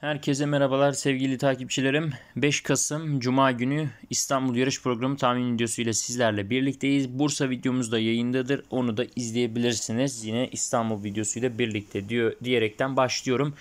Herkese merhabalar sevgili takipçilerim. 5 Kasım Cuma günü İstanbul Yarış Programı tahmin videosu ile sizlerle birlikteyiz. Bursa videomuz da yayındadır. Onu da izleyebilirsiniz. Yine İstanbul videosu ile birlikte diyor diyerekten başlıyorum.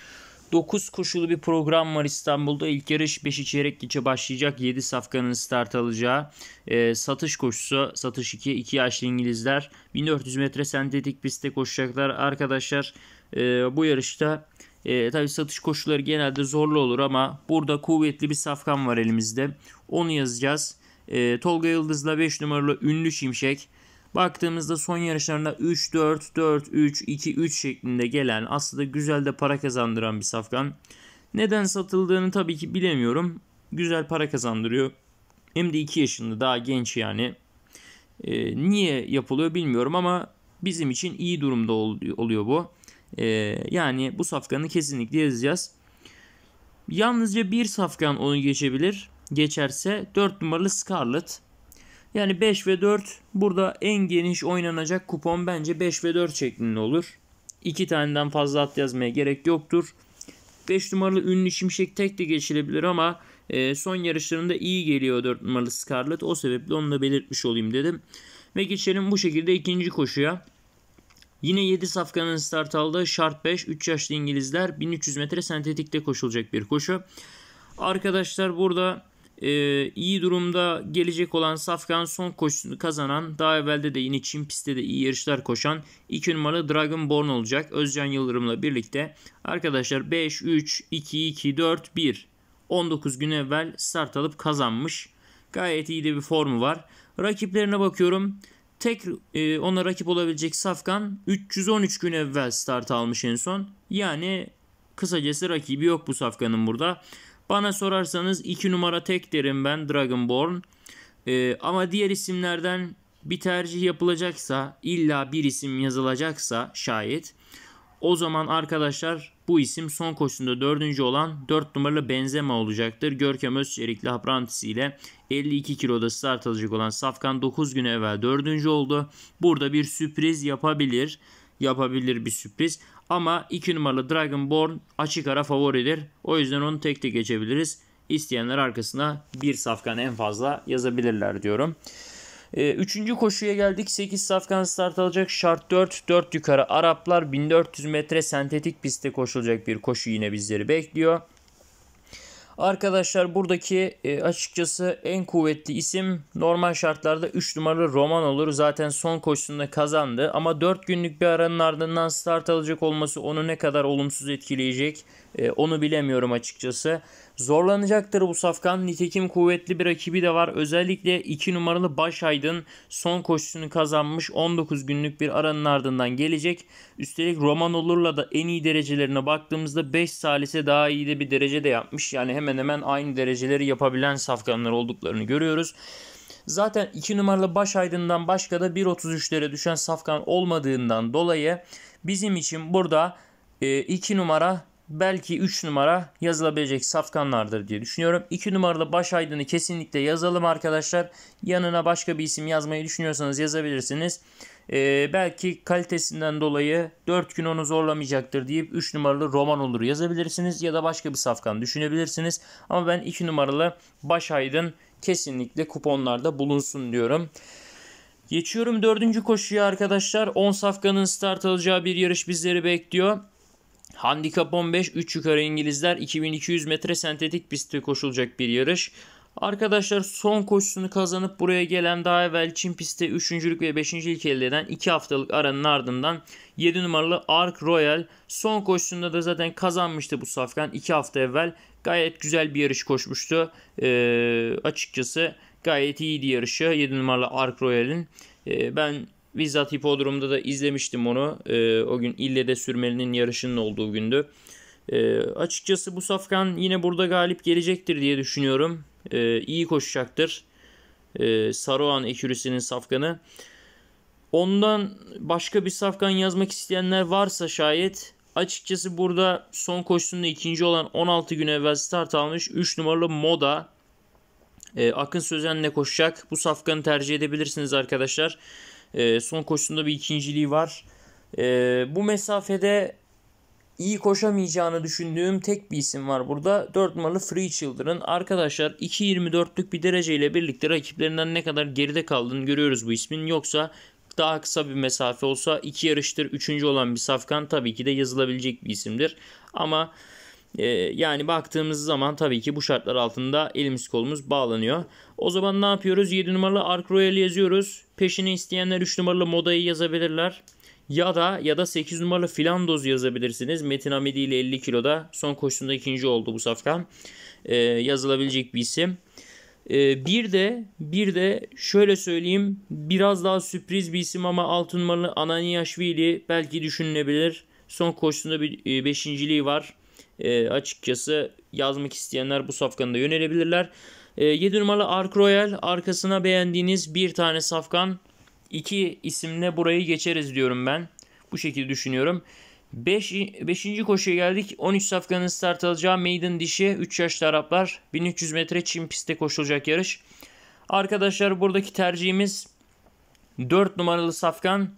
9 koşulu bir program var İstanbul'da. İlk yarış 5 çeyrek geçe başlayacak. 7 safkanın start alacağı e, satış koşusu. Satış 2, 2 yaşlı İngilizler. 1400 metre sentetik pistte koşacaklar. Arkadaşlar e, bu yarışta e, tabii satış koşulları genelde zorlu olur ama burada kuvvetli bir safkan var elimizde. Onu yazacağız. E, Tolga Yıldız'la 5 numaralı ünlü şimşek. Baktığımızda son yarışlarında 3-4-4-3-2-3 şeklinde gelen aslında güzel de para kazandıran bir safkan. Neden satıldığını tabii ki bilemiyorum. Güzel para kazandırıyor. Hem de 2 yaşında daha genç yani. E, niye yapılıyor bilmiyorum ama bizim için iyi durumda oluyor bu. Ee, yani bu safkanı kesinlikle yazacağız. Yalnızca bir safkan onu geçebilir. Geçerse 4 numaralı Scarlet. Yani 5 ve 4 burada en geniş oynanacak kupon bence 5 ve 4 şeklinde olur. 2 taneden fazla at yazmaya gerek yoktur. 5 numaralı ünlü şimşek tek de geçilebilir ama e, son yarışlarında iyi geliyor 4 numaralı Scarlet. O sebeple onu da belirtmiş olayım dedim. Ve geçelim bu şekilde ikinci koşuya. Yine 7 safkanın start aldığı şart 5 3 yaşlı İngilizler 1300 metre sentetikte koşulacak bir koşu. Arkadaşlar burada e, iyi durumda gelecek olan Safkan son koşusunu kazanan daha evvelde de yine Çin pistte de iyi yarışlar koşan 2 numaralı Dragonborn olacak Özcan Yıldırım'la birlikte. Arkadaşlar 5, 3, 2, 2, 4, 1 19 gün evvel start alıp kazanmış. Gayet iyi de bir formu var. Rakiplerine bakıyorum. Tek e, ona rakip olabilecek Safkan 313 gün evvel start almış en son. Yani kısacası rakibi yok bu Safkan'ın burada. Bana sorarsanız 2 numara tek derim ben Dragonborn. E, ama diğer isimlerden bir tercih yapılacaksa illa bir isim yazılacaksa şayet o zaman arkadaşlar bu isim son koşunda dördüncü olan 4 numaralı Benzema olacaktır. Görkem Özçelikli Haprantisi ile 52 kiloda start alacak olan Safkan 9 gün evvel dördüncü oldu. Burada bir sürpriz yapabilir. Yapabilir bir sürpriz. Ama 2 numaralı Dragonborn açık ara favoridir. O yüzden onu tek tek geçebiliriz. İsteyenler arkasına bir safkan en fazla yazabilirler diyorum. Ee, üçüncü koşuya geldik. 8 safkan start alacak. Şart 4, 4 yukarı Araplar 1400 metre sentetik pistte koşulacak bir koşu yine bizleri bekliyor. Arkadaşlar buradaki e, açıkçası en kuvvetli isim normal şartlarda 3 numaralı Roman olur. Zaten son koşusunda kazandı ama 4 günlük bir aranın ardından start alacak olması onu ne kadar olumsuz etkileyecek e, onu bilemiyorum açıkçası. Zorlanacaktır bu safkan. Nitekim kuvvetli bir rakibi de var. Özellikle 2 numaralı Başaydın son koşusunu kazanmış 19 günlük bir aranın ardından gelecek. Üstelik Roman Olur'la da en iyi derecelerine baktığımızda 5 salise daha iyi de bir derece de yapmış. Yani hemen hemen aynı dereceleri yapabilen safkanlar olduklarını görüyoruz. Zaten 2 numaralı başaydından başka da 1.33'lere düşen safkan olmadığından dolayı bizim için burada 2 e, numara belki 3 numara yazılabilecek safkanlardır diye düşünüyorum. 2 numaralı baş aydını kesinlikle yazalım arkadaşlar. Yanına başka bir isim yazmayı düşünüyorsanız yazabilirsiniz. Ee, belki kalitesinden dolayı 4 gün onu zorlamayacaktır deyip 3 numaralı roman olur yazabilirsiniz. Ya da başka bir safkan düşünebilirsiniz. Ama ben 2 numaralı baş aydın kesinlikle kuponlarda bulunsun diyorum. Geçiyorum dördüncü koşuya arkadaşlar. 10 safkanın start alacağı bir yarış bizleri bekliyor. Handikap 15, 3 yukarı İngilizler 2200 metre sentetik pistte koşulacak bir yarış. Arkadaşlar son koşusunu kazanıp buraya gelen daha evvel Çin pistte 3.lük ve 5.lik elde eden 2 haftalık aranın ardından 7 numaralı Ark Royal son koşusunda da zaten kazanmıştı bu safkan 2 hafta evvel. Gayet güzel bir yarış koşmuştu. Ee, açıkçası gayet iyiydi yarışı 7 numaralı Ark Royal'in. Ee, ben Bizzat hipodromda da izlemiştim onu. E, o gün de sürmelinin yarışının olduğu gündü. E, açıkçası bu safkan yine burada galip gelecektir diye düşünüyorum. E, iyi koşacaktır. E, Saruhan ekürisinin safkanı. Ondan başka bir safkan yazmak isteyenler varsa şayet açıkçası burada son koşusunda ikinci olan 16 gün evvel start almış 3 numaralı Moda e, Akın Sözen'le koşacak. Bu safkanı tercih edebilirsiniz arkadaşlar. E, son koşusunda bir ikinciliği var. E, bu mesafede iyi koşamayacağını düşündüğüm tek bir isim var burada. 4 numaralı Free Children. Arkadaşlar 2.24'lük bir dereceyle birlikte rakiplerinden ne kadar geride kaldığını görüyoruz bu ismin. Yoksa daha kısa bir mesafe olsa iki yarıştır 3. olan bir safkan tabii ki de yazılabilecek bir isimdir. Ama ee, yani baktığımız zaman tabii ki bu şartlar altında elimiz kolumuz bağlanıyor. O zaman ne yapıyoruz? 7 numaralı Ark Royal yazıyoruz. Peşini isteyenler 3 numaralı Moda'yı yazabilirler. Ya da ya da 8 numaralı Filandoz yazabilirsiniz. Metin Hamidi ile 50 kiloda son koşusunda ikinci oldu bu safkan. E, yazılabilecek bir isim. E, bir de bir de şöyle söyleyeyim biraz daha sürpriz bir isim ama 6 numaralı Ananiyaşvili belki düşünülebilir. Son koşusunda bir e, beşinciliği var e, açıkçası yazmak isteyenler bu safkanı da yönelebilirler. E, ee, 7 numaralı Ark Royal arkasına beğendiğiniz bir tane safkan iki isimle burayı geçeriz diyorum ben. Bu şekilde düşünüyorum. 5. Beş, 5. koşuya geldik. 13 safkanın start alacağı Maiden dişi 3 yaşlı Araplar 1300 metre çim pistte koşulacak yarış. Arkadaşlar buradaki tercihimiz 4 numaralı safkan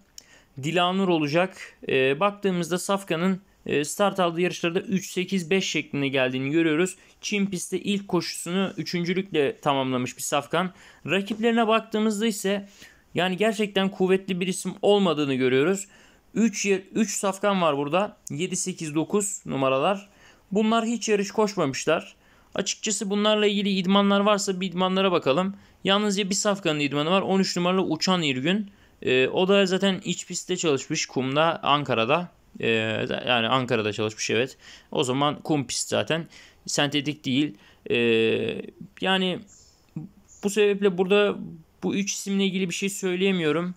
Dilanur olacak. E, baktığımızda safkanın ee, start aldığı yarışlarda 3-8-5 şeklinde geldiğini görüyoruz. Çin pistte ilk koşusunu üçüncülükle tamamlamış bir Safkan. Rakiplerine baktığımızda ise yani gerçekten kuvvetli bir isim olmadığını görüyoruz. 3 3 safkan var burada. 7 8 9 numaralar. Bunlar hiç yarış koşmamışlar. Açıkçası bunlarla ilgili idmanlar varsa bir idmanlara bakalım. Yalnızca bir safkanın idmanı var. 13 numaralı Uçan İrgün. Ee, o da zaten iç pistte çalışmış kumda Ankara'da. Ee, yani Ankara'da çalışmış evet. O zaman kumpis zaten. Sentetik değil. Ee, yani bu sebeple burada bu üç isimle ilgili bir şey söyleyemiyorum.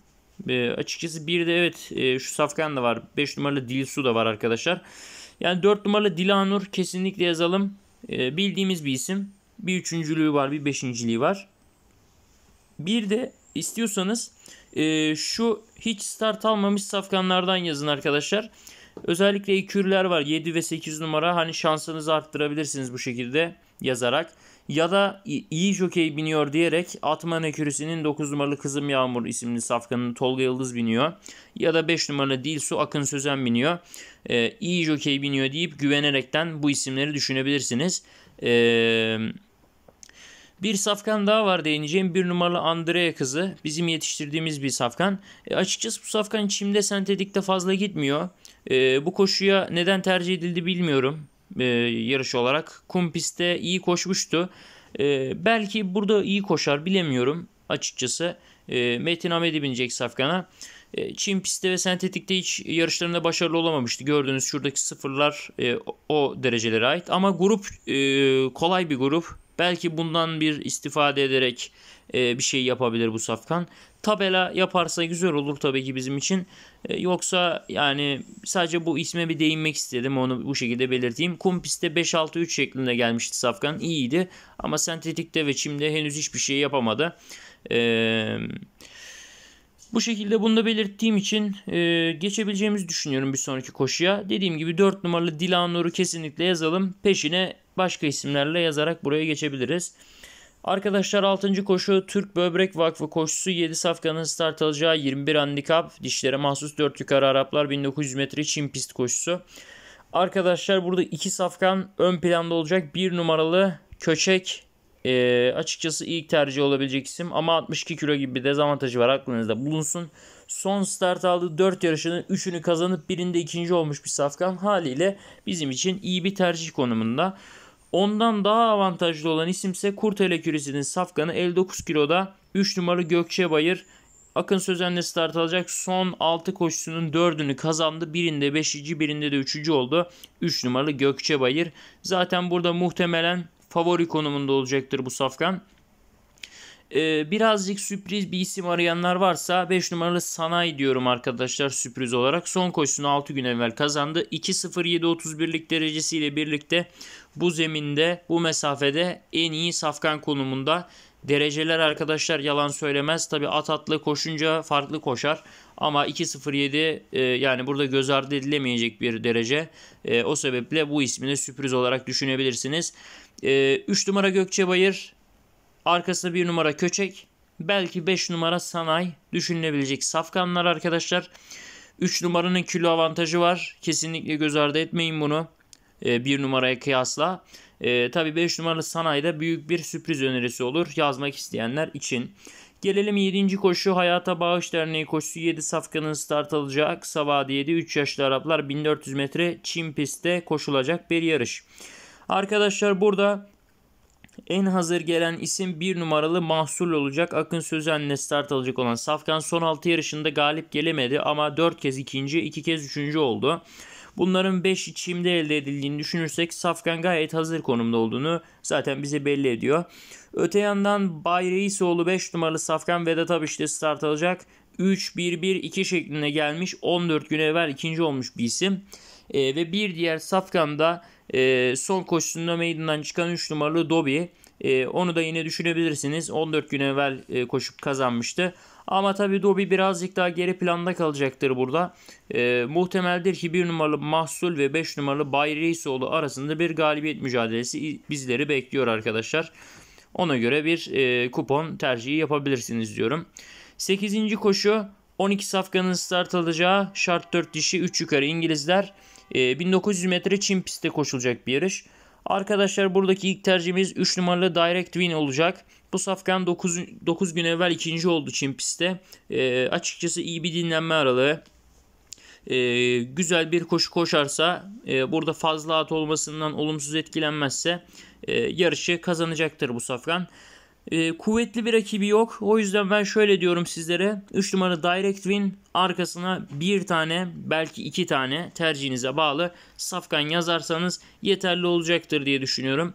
E, açıkçası bir de evet e, şu Safkan da var. 5 numaralı Dilsu da var arkadaşlar. Yani 4 numaralı Dilanur kesinlikle yazalım. E, bildiğimiz bir isim. Bir üçüncülüğü var bir beşinciliği var. Bir de istiyorsanız e, şu hiç start almamış safkanlardan yazın arkadaşlar. Özellikle ikürler var 7 ve 8 numara hani şansınızı arttırabilirsiniz bu şekilde yazarak. Ya da iyi jokey biniyor diyerek Atman Ekürisi'nin 9 numaralı Kızım Yağmur isimli safkanını Tolga Yıldız biniyor. Ya da 5 numaralı Dilsu Akın Sözen biniyor. Ee, iyi jokey biniyor deyip güvenerekten bu isimleri düşünebilirsiniz. Eee bir safkan daha var değineceğim. Bir numaralı Andrea kızı. Bizim yetiştirdiğimiz bir safkan. E, açıkçası bu safkan çimde sentetikte fazla gitmiyor. E, bu koşuya neden tercih edildi bilmiyorum. E, yarış olarak. Kum pistte iyi koşmuştu. E, belki burada iyi koşar bilemiyorum açıkçası. E, Metin Ahmet'i binecek safkana. E, Çin pistte ve sentetikte hiç yarışlarında başarılı olamamıştı. Gördüğünüz şuradaki sıfırlar e, o derecelere ait. Ama grup e, kolay bir grup. Belki bundan bir istifade ederek e, bir şey yapabilir bu Safkan. Tabela yaparsa güzel olur tabii ki bizim için. E, yoksa yani sadece bu isme bir değinmek istedim. Onu bu şekilde belirteyim. Kumpis'te 5-6-3 şeklinde gelmişti Safkan. iyiydi. ama sentetikte ve çimde henüz hiçbir şey yapamadı. Eee bu şekilde bunu da belirttiğim için e, geçebileceğimizi düşünüyorum bir sonraki koşuya. Dediğim gibi 4 numaralı Dilan Nur'u kesinlikle yazalım. Peşine başka isimlerle yazarak buraya geçebiliriz. Arkadaşlar 6. koşu Türk Böbrek Vakfı koşusu 7 safkanın start alacağı 21 handikap. Dişlere mahsus 4 yukarı Araplar 1900 metre Çin pist koşusu. Arkadaşlar burada 2 safkan ön planda olacak. 1 numaralı Köçek e, açıkçası ilk tercih olabilecek isim ama 62 kilo gibi bir dezavantajı var aklınızda bulunsun. Son start aldığı 4 yarışının 3'ünü kazanıp birinde ikinci olmuş bir safkan haliyle bizim için iyi bir tercih konumunda. Ondan daha avantajlı olan isimse Kurt Küresi'nin safkanı 59 kiloda 3 numaralı Gökçe Bayır. Akın Sözen'le start alacak. Son 6 koşusunun 4'ünü kazandı. Birinde 5. birinde de 3. oldu. 3 numaralı Gökçe Bayır. Zaten burada muhtemelen favori konumunda olacaktır bu safkan. Ee, birazcık sürpriz bir isim arayanlar varsa 5 numaralı Sanay diyorum arkadaşlar sürpriz olarak. Son koşusunu 6 gün evvel kazandı. 2.07.31'lik derecesiyle birlikte bu zeminde bu mesafede en iyi safkan konumunda. Dereceler arkadaşlar yalan söylemez. Tabi at atlı koşunca farklı koşar. Ama 2.07 e, yani burada göz ardı edilemeyecek bir derece. E, o sebeple bu ismini sürpriz olarak düşünebilirsiniz. E, ee, 3 numara Gökçebayır. Arkasında 1 numara Köçek. Belki 5 numara Sanay düşünülebilecek safkanlar arkadaşlar. 3 numaranın kilo avantajı var. Kesinlikle göz ardı etmeyin bunu. 1 e, ee, numaraya kıyasla. E, ee, Tabi 5 numaralı sanayide büyük bir sürpriz önerisi olur yazmak isteyenler için. Gelelim 7. koşu Hayata Bağış Derneği koşusu 7 safkanın start alacağı kısa 7 3 yaşlı Araplar 1400 metre çim pistte koşulacak bir yarış. Arkadaşlar burada en hazır gelen isim bir numaralı mahsul olacak. Akın Sözen'le start alacak olan Safkan son 6 yarışında galip gelemedi ama 4 kez ikinci, 2 kez üçüncü oldu. Bunların 5 içimde elde edildiğini düşünürsek Safkan gayet hazır konumda olduğunu zaten bize belli ediyor. Öte yandan Bay Reisoğlu 5 numaralı Safkan Vedat Abiş'te start alacak. 3-1-1-2 şeklinde gelmiş 14 gün evvel ikinci olmuş bir isim. E, ve bir diğer Safkan da e, son koşusunda meydandan çıkan 3 numaralı Dobby. E, onu da yine düşünebilirsiniz. 14 gün evvel e, koşup kazanmıştı. Ama tabii Dobby birazcık daha geri planda kalacaktır burada. E, muhtemeldir ki 1 numaralı Mahsul ve 5 numaralı Bay Reisoğlu arasında bir galibiyet mücadelesi bizleri bekliyor arkadaşlar. Ona göre bir e, kupon tercihi yapabilirsiniz diyorum. 8. koşu 12 safkanın start alacağı şart 4 dişi 3 yukarı İngilizler. 1900 ee, metre çim pistte koşulacak bir yarış. Arkadaşlar buradaki ilk tercihimiz 3 numaralı Direct Win olacak. Bu safkan 9, 9 gün evvel ikinci oldu çim pistte. E, açıkçası iyi bir dinlenme aralığı e, güzel bir koşu koşarsa e, burada fazla at olmasından olumsuz etkilenmezse e, yarışı kazanacaktır bu safran. E, kuvvetli bir rakibi yok. O yüzden ben şöyle diyorum sizlere. 3 numara direct win arkasına bir tane belki iki tane tercihinize bağlı safkan yazarsanız yeterli olacaktır diye düşünüyorum.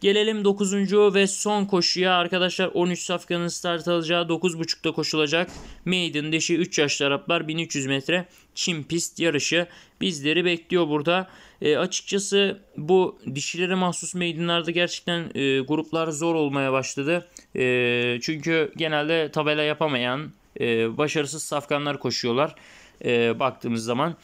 Gelelim 9. ve son koşuya arkadaşlar 13 safkanın start alacağı 9.30'da koşulacak. Maiden deşi 3 yaşlı Araplar 1300 metre çim pist yarışı bizleri bekliyor burada. E, açıkçası bu dişilere mahsus meydanlarda gerçekten e, gruplar zor olmaya başladı. E, çünkü genelde tabela yapamayan e, başarısız safkanlar koşuyorlar e, baktığımız zaman.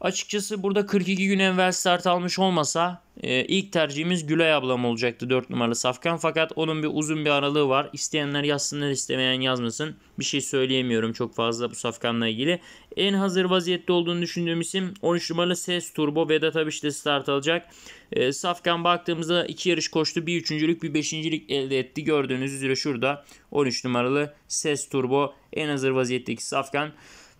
Açıkçası burada 42 gün evvel start almış olmasa e, ilk tercihimiz Gülay ablam olacaktı 4 numaralı Safkan. Fakat onun bir uzun bir aralığı var. İsteyenler yazsınlar istemeyen yazmasın. Bir şey söyleyemiyorum çok fazla bu Safkan'la ilgili. En hazır vaziyette olduğunu düşündüğüm isim 13 numaralı Ses Turbo. Vedat Abiş işte start alacak. E, Safkan baktığımızda iki yarış koştu. Bir üçüncülük bir beşincilik elde etti. Gördüğünüz üzere şurada 13 numaralı Ses Turbo en hazır vaziyetteki Safkan.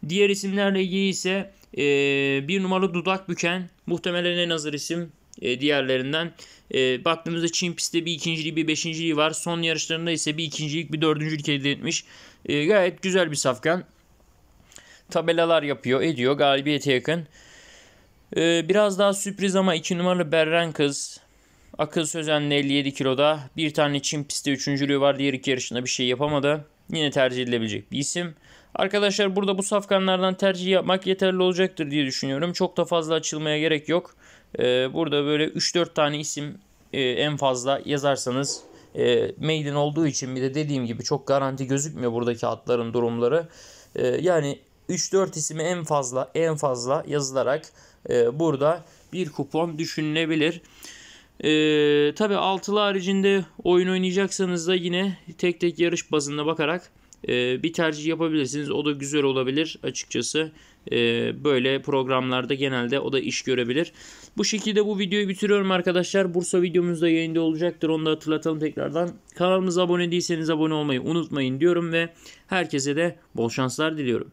Diğer isimlerle ilgili ise e, bir numaralı dudak büken muhtemelen en hazır isim e, diğerlerinden. E, baktığımızda Çin pistte bir ikinciliği bir beşinciliği var. Son yarışlarında ise bir ikincilik bir dördüncülük elde etmiş. E, gayet güzel bir safkan. Tabelalar yapıyor ediyor galibiyete yakın. E, biraz daha sürpriz ama iki numaralı Berren Kız. Akıl Sözen'le 57 kiloda. Bir tane Çin pistte üçüncülüğü var. Diğer iki yarışında bir şey yapamadı. Yine tercih edilebilecek bir isim. Arkadaşlar burada bu safkanlardan tercih yapmak yeterli olacaktır diye düşünüyorum. Çok da fazla açılmaya gerek yok. Ee, burada böyle 3-4 tane isim e, en fazla yazarsanız e, maiden olduğu için bir de dediğim gibi çok garanti gözükmüyor buradaki atların durumları. Ee, yani 3-4 isimi en fazla en fazla yazılarak e, burada bir kupon düşünülebilir. E, tabii altılı haricinde oyun oynayacaksanız da yine tek tek yarış bazında bakarak ee, bir tercih yapabilirsiniz. O da güzel olabilir açıkçası. Ee, böyle programlarda genelde o da iş görebilir. Bu şekilde bu videoyu bitiriyorum arkadaşlar. Bursa videomuz da yayında olacaktır. Onu da hatırlatalım tekrardan. Kanalımıza abone değilseniz abone olmayı unutmayın diyorum ve herkese de bol şanslar diliyorum.